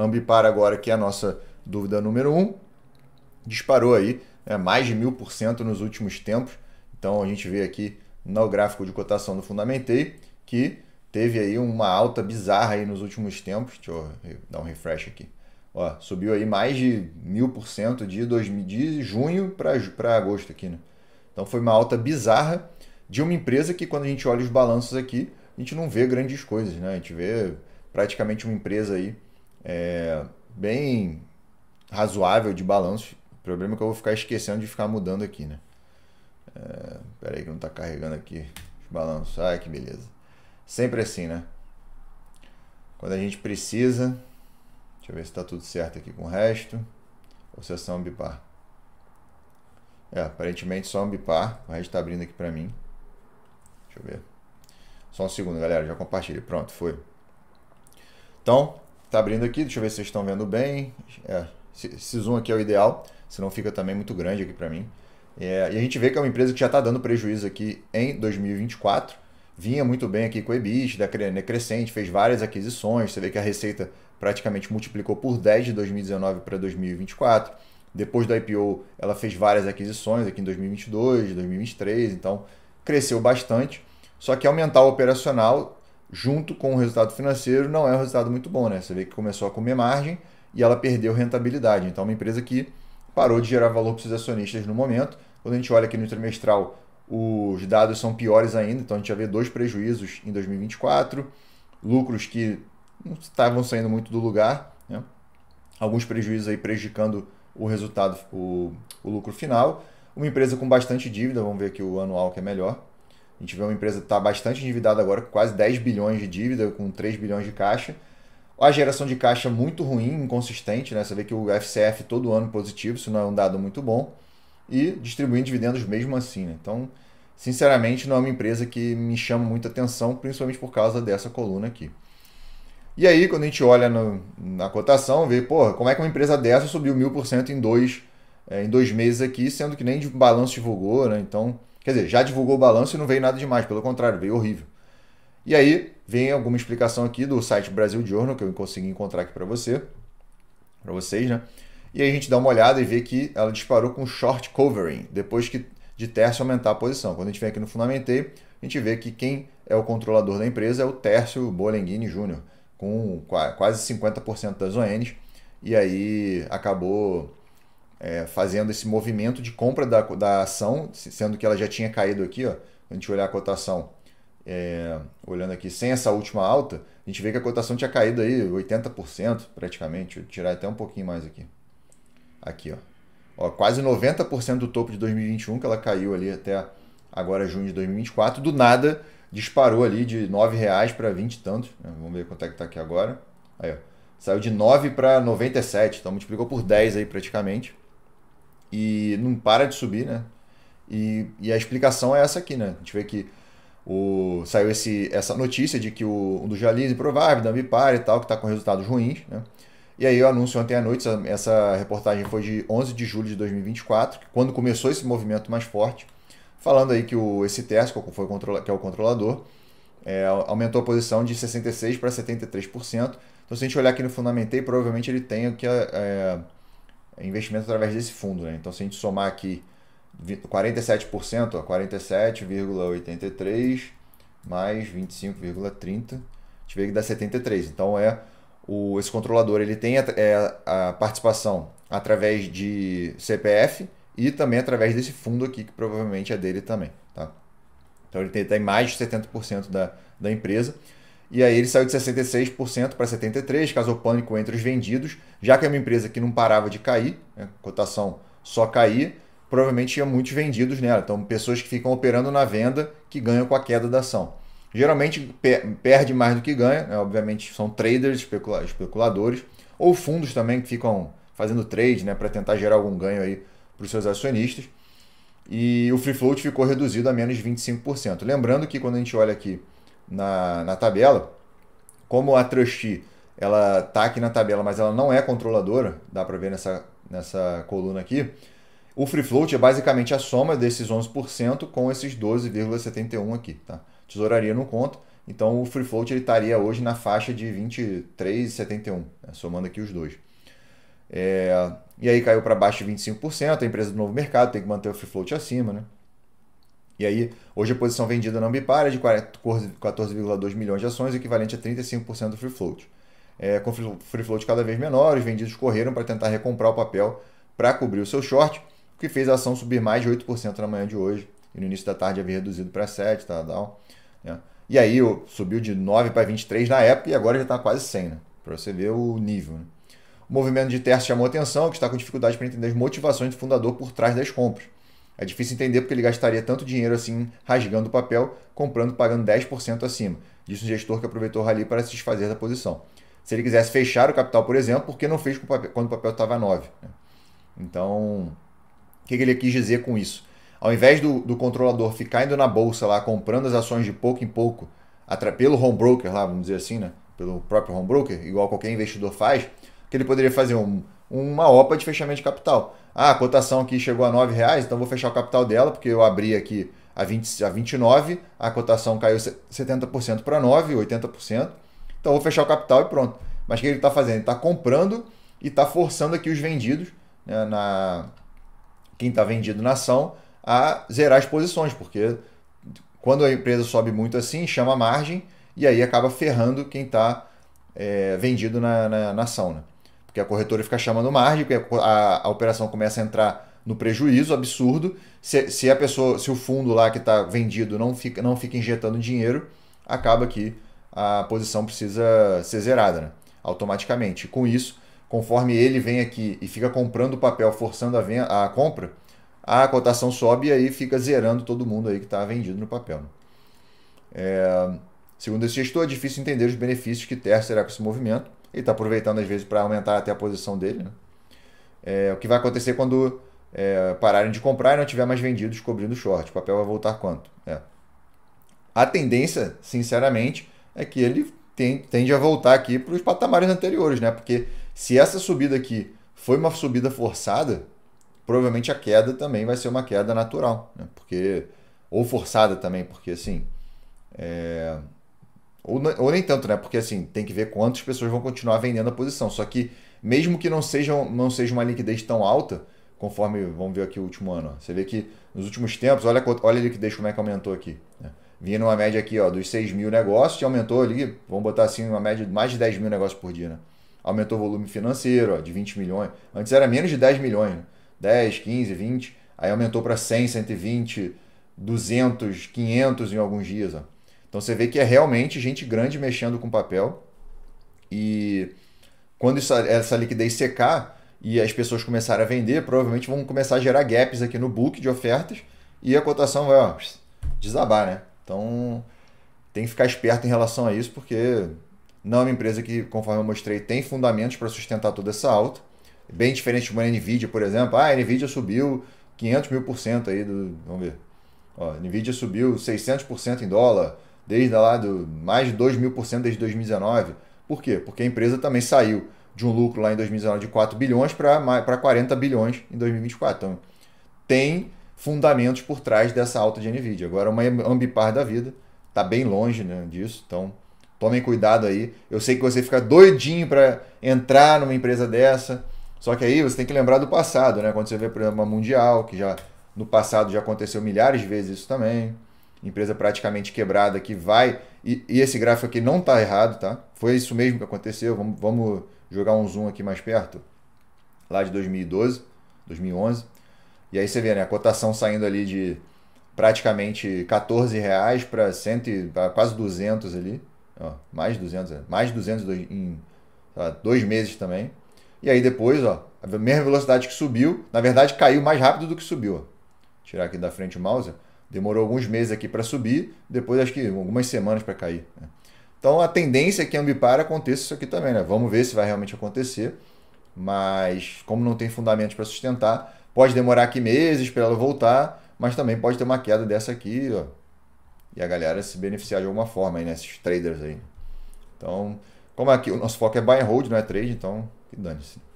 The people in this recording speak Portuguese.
Ambipar agora, que é a nossa dúvida número um, disparou aí é, mais de mil por cento nos últimos tempos. Então a gente vê aqui no gráfico de cotação do Fundamentei que teve aí uma alta bizarra aí nos últimos tempos. Deixa eu dar um refresh aqui. Ó, subiu aí mais de mil por cento de, de junho para agosto aqui, né? Então foi uma alta bizarra de uma empresa que quando a gente olha os balanços aqui, a gente não vê grandes coisas, né? A gente vê praticamente uma empresa aí é, bem razoável de balanço. O problema é que eu vou ficar esquecendo de ficar mudando aqui, né? É, Pera aí que não tá carregando aqui os balanços. Ai, que beleza. Sempre assim, né? Quando a gente precisa... Deixa eu ver se tá tudo certo aqui com o resto. Ou se é só um bipar. É, aparentemente só um bipar. O resto tá abrindo aqui pra mim. Deixa eu ver. Só um segundo, galera. Já compartilhei. Pronto, foi. Então, Tá abrindo aqui, deixa eu ver se vocês estão vendo bem. É, esse zoom aqui é o ideal, senão fica também muito grande aqui para mim. É, e a gente vê que é uma empresa que já está dando prejuízo aqui em 2024. Vinha muito bem aqui com o EBITDA, né, crescente, fez várias aquisições. Você vê que a receita praticamente multiplicou por 10 de 2019 para 2024. Depois da IPO, ela fez várias aquisições aqui em 2022, 2023, então cresceu bastante. Só que aumentar o operacional junto com o resultado financeiro, não é um resultado muito bom, né? Você vê que começou a comer margem e ela perdeu rentabilidade. Então, é uma empresa que parou de gerar valor para os acionistas no momento. Quando a gente olha aqui no trimestral, os dados são piores ainda, então a gente já vê dois prejuízos em 2024, lucros que não estavam saindo muito do lugar, né? alguns prejuízos aí prejudicando o resultado, o, o lucro final. Uma empresa com bastante dívida, vamos ver aqui o anual que é melhor, a gente vê uma empresa que está bastante endividada agora, com quase 10 bilhões de dívida, com 3 bilhões de caixa. A geração de caixa é muito ruim, inconsistente, né? Você vê que o FCF todo ano positivo, isso não é um dado muito bom. E distribuindo dividendos mesmo assim, né? Então, sinceramente, não é uma empresa que me chama muita atenção, principalmente por causa dessa coluna aqui. E aí, quando a gente olha no, na cotação, vê, porra, como é que uma empresa dessa subiu 1000% em dois, é, em dois meses aqui, sendo que nem de balanço divulgou, né? Então, Quer dizer, já divulgou o balanço e não veio nada demais, pelo contrário, veio horrível. E aí vem alguma explicação aqui do site Brasil Journal, que eu consegui encontrar aqui para você, para vocês, né? E aí a gente dá uma olhada e vê que ela disparou com short covering, depois que de Tércio aumentar a posição. Quando a gente vem aqui no Fundamentei, a gente vê que quem é o controlador da empresa é o Tércio Bolenghini Júnior, com quase 50% das ONs, e aí acabou é, fazendo esse movimento de compra da, da ação, sendo que ela já tinha caído aqui, ó, a gente olhar a cotação, é, olhando aqui sem essa última alta, a gente vê que a cotação tinha caído aí 80% praticamente, Vou tirar até um pouquinho mais aqui. Aqui, ó. ó quase 90% do topo de 2021 que ela caiu ali até agora junho de 2024, do nada disparou ali de 9 reais para 20 e né? vamos ver quanto é que tá aqui agora. Aí, ó. Saiu de 9 para 97, então multiplicou por 10 aí praticamente e não para de subir, né? E, e a explicação é essa aqui, né? A gente vê que o, saiu esse, essa notícia de que o, um dos jalis improvável, da Ambipar e tal, que está com resultados ruins, né? E aí eu anúncio ontem à noite, essa, reportagem foi de 11 de julho de 2024, quando começou esse movimento mais forte, falando aí que o, esse Tesco, que, foi controla, que é o controlador, é, aumentou a posição de 66% para 73%. Então, se a gente olhar aqui no Fundamentei, provavelmente ele tem aqui a, é, é investimento através desse fundo. Né? Então, se a gente somar aqui 47%, 47,83% mais 25,30%, a gente vê que dá 73%. Então, é o, esse controlador ele tem é a, é, a participação através de CPF e também através desse fundo aqui, que provavelmente é dele também. Tá? Então, ele tem, tem mais de 70% da, da empresa. E aí ele saiu de 66% para 73%, causou pânico entre os vendidos, já que é uma empresa que não parava de cair, a né, cotação só caía, provavelmente tinha muitos vendidos nela. Então, pessoas que ficam operando na venda que ganham com a queda da ação. Geralmente perde mais do que ganha, né? obviamente são traders, especuladores, ou fundos também que ficam fazendo trade né? para tentar gerar algum ganho aí para os seus acionistas. E o free float ficou reduzido a menos 25%. Lembrando que quando a gente olha aqui na, na tabela, como a trustee ela tá aqui na tabela, mas ela não é controladora, dá para ver nessa, nessa coluna aqui. O free float é basicamente a soma desses 11% com esses 12,71 aqui, tá? Tesouraria não conta, então o free float ele estaria hoje na faixa de 23,71, né? somando aqui os dois. É... E aí caiu para baixo de 25%, a empresa do novo mercado tem que manter o free float acima, né? E aí, hoje a posição vendida na Ambipar é de 14,2 milhões de ações, equivalente a 35% do free float. É, com free float cada vez menor, os vendidos correram para tentar recomprar o papel para cobrir o seu short, o que fez a ação subir mais de 8% na manhã de hoje. E no início da tarde havia reduzido para 7, tá, tá, né? E aí subiu de 9 para 23 na época e agora já está quase 100, né? para você ver o nível. Né? O movimento de terço chamou atenção, que está com dificuldade para entender as motivações do fundador por trás das compras. É difícil entender porque ele gastaria tanto dinheiro assim rasgando o papel, comprando pagando 10% acima. Disse um gestor que aproveitou o rally para se desfazer da posição. Se ele quisesse fechar o capital, por exemplo, por que não fez quando o papel estava 9? Né? Então, o que, ele quis dizer com isso? Ao invés do, do, controlador ficar indo na bolsa lá, comprando as ações de pouco em pouco, pelo home broker lá, vamos dizer assim, né? pelo próprio home broker, igual qualquer investidor faz, que ele poderia fazer um, uma OPA de fechamento de capital. Ah, a cotação aqui chegou a R$ reais, então vou fechar o capital dela, porque eu abri aqui a, 20, a 29, a cotação caiu 70% para 9, 80%. Então vou fechar o capital e pronto. Mas o que ele está fazendo? Ele está comprando e está forçando aqui os vendidos, né, na quem está vendido na ação, a zerar as posições, porque quando a empresa sobe muito assim, chama margem e aí acaba ferrando quem está é, eh, vendido na, na, na ação. Né? Porque a corretora fica chamando margem, porque a, a, a operação começa a entrar no prejuízo absurdo. Se, se a pessoa, se o fundo lá que está vendido não fica, não fica injetando dinheiro, acaba que a posição precisa ser zerada né? automaticamente. Com isso, conforme ele vem aqui e fica comprando o papel, forçando a, venda, a compra, a cotação sobe e aí fica zerando todo mundo aí que está vendido no papel. Né? É, segundo esse gestor, é difícil entender os benefícios que Terra será com esse movimento. Ele está aproveitando às vezes para aumentar até a posição dele. Né? É, o que vai acontecer quando é, pararem de comprar e não tiver mais vendidos descobrindo short? O papel vai voltar quanto? É. A tendência, sinceramente, é que ele tem, tende a voltar aqui para os patamares anteriores, né? Porque se essa subida aqui foi uma subida forçada, provavelmente a queda também vai ser uma queda natural, né? Porque ou forçada também, porque assim, é, ou, ou nem tanto, né? Porque assim, tem que ver quantas pessoas vão continuar vendendo a posição. Só que, mesmo que não, sejam, não seja uma liquidez tão alta, conforme vamos ver aqui o último ano, ó, você vê que nos últimos tempos, olha, olha a liquidez como é que aumentou aqui. Né? Vinha numa média aqui ó, dos 6 mil negócios e aumentou ali, vamos botar assim, uma média de mais de 10 mil negócios por dia. Né? Aumentou o volume financeiro ó, de 20 milhões. Antes era menos de 10 milhões, né? 10, 15, 20. Aí aumentou para 100, 120, 200, 500 em alguns dias. Ó. Então você vê que é realmente gente grande mexendo com papel. E quando isso, essa liquidez secar e as pessoas começarem a vender, provavelmente vão começar a gerar gaps aqui no book de ofertas e a cotação vai ó, desabar, né? Então tem que ficar esperto em relação a isso, porque não é uma empresa que, conforme eu mostrei, tem fundamentos para sustentar toda essa alta. Bem diferente de uma Nvidia, por exemplo. Ah, a Nvidia subiu 500 mil por cento aí do. Vamos ver. Ó, a Nvidia subiu 600% em dólar desde lá do mais de 2 mil por cento desde 2019. Por quê? Porque a empresa também saiu de um lucro lá em 2019 de 4 bilhões para 40 bilhões em 2024. Então, tem fundamentos por trás dessa alta de Nvidia. Agora, uma Ambipar da vida está bem longe né, disso, então tomem cuidado aí. Eu sei que você fica doidinho para entrar numa empresa dessa, só que aí você tem que lembrar do passado, né? Quando você vê o programa mundial, que já no passado já aconteceu milhares de vezes isso também empresa praticamente quebrada que vai. E, e esse gráfico aqui não está errado, tá? Foi isso mesmo que aconteceu. Vamos, vamos jogar um zoom aqui mais perto, lá de 2012, 2011. E aí você vê, né? A cotação saindo ali de praticamente 14 reais para quase 200 ali. Ó, mais 200, é, mais 200 em lá, dois meses também. E aí depois, ó, a mesma velocidade que subiu, na verdade caiu mais rápido do que subiu. Ó. Tirar aqui da frente o mouse. Demorou alguns meses aqui para subir, depois acho que algumas semanas para cair. Né? Então a tendência é que a Ambipar aconteça isso aqui também, né? Vamos ver se vai realmente acontecer. Mas como não tem fundamentos para sustentar, pode demorar aqui meses para ela voltar, mas também pode ter uma queda dessa aqui, ó. E a galera se beneficiar de alguma forma aí, né? Esses traders aí. Então, como aqui o nosso foco é buy and hold, não é trade, então que dane-se.